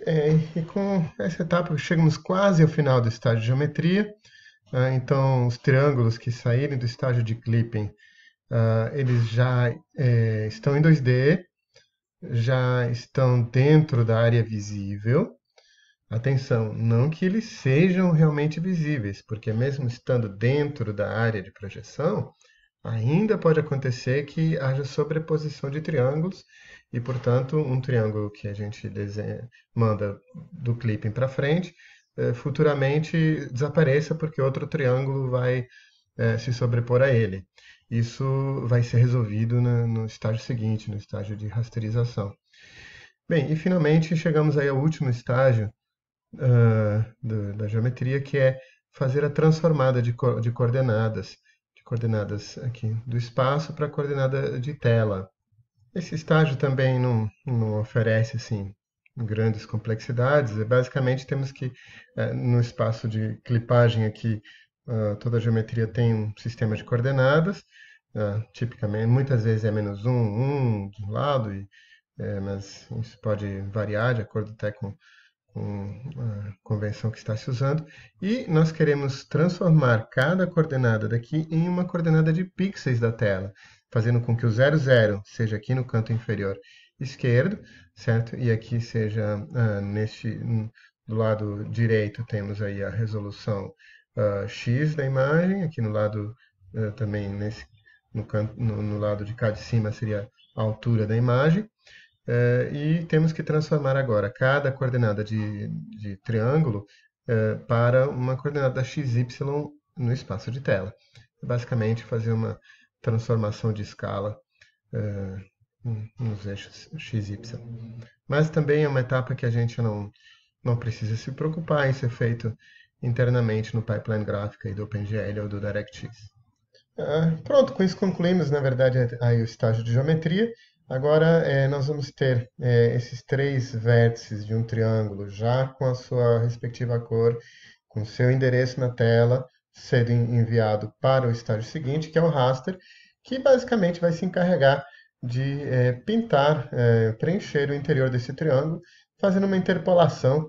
É, e com essa etapa chegamos quase ao final do estágio de geometria. Né? então, os triângulos que saírem do estágio de clipping, ah, eles já é, estão em 2D, já estão dentro da área visível. Atenção, não que eles sejam realmente visíveis, porque mesmo estando dentro da área de projeção, ainda pode acontecer que haja sobreposição de triângulos e, portanto, um triângulo que a gente desenha, manda do clipping para frente, eh, futuramente desapareça porque outro triângulo vai eh, se sobrepor a ele. Isso vai ser resolvido no estágio seguinte, no estágio de rasterização. Bem, e finalmente chegamos aí ao último estágio uh, do, da geometria, que é fazer a transformada de, co de coordenadas coordenadas aqui do espaço para a coordenada de tela. Esse estágio também não, não oferece assim grandes complexidades. É, basicamente, temos que, é, no espaço de clipagem aqui, ah, toda a geometria tem um sistema de coordenadas, ah, tipicamente, muitas vezes é menos um, um de um lado, e, é, mas isso pode variar de acordo até com a convenção que está se usando, e nós queremos transformar cada coordenada daqui em uma coordenada de pixels da tela, fazendo com que o 00 seja aqui no canto inferior esquerdo, certo? E aqui seja ah, neste hum, do lado direito temos aí a resolução ah, X da imagem, aqui no lado ah, também nesse no, canto, no, no lado de cá de cima seria a altura da imagem. Eh, e temos que transformar agora cada coordenada de, de triângulo eh, para uma coordenada x y no espaço de tela. Basicamente, fazer uma transformação de escala eh, nos eixos x y Mas também é uma etapa que a gente não, não precisa se preocupar, isso é feito internamente no pipeline gráfica do OpenGL ou do DirectX. Ah, pronto, com isso concluímos, na verdade, aí o estágio de geometria. Agora, é, nós vamos ter é, esses três vértices de um triângulo, já com a sua respectiva cor, com seu endereço na tela, sendo enviado para o estágio seguinte, que é o raster, que basicamente vai se encarregar de é, pintar, preencher o interior desse triângulo, fazendo uma interpolação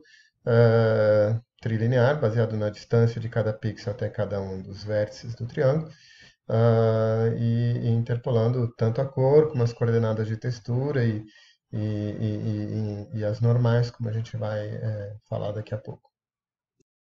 uh, trilinear, baseado na distância de cada pixel até cada um dos vértices do triângulo, uh, interpolando tanto a cor como as coordenadas de textura e, e, e, e as normais, como a gente vai é, falar daqui a pouco.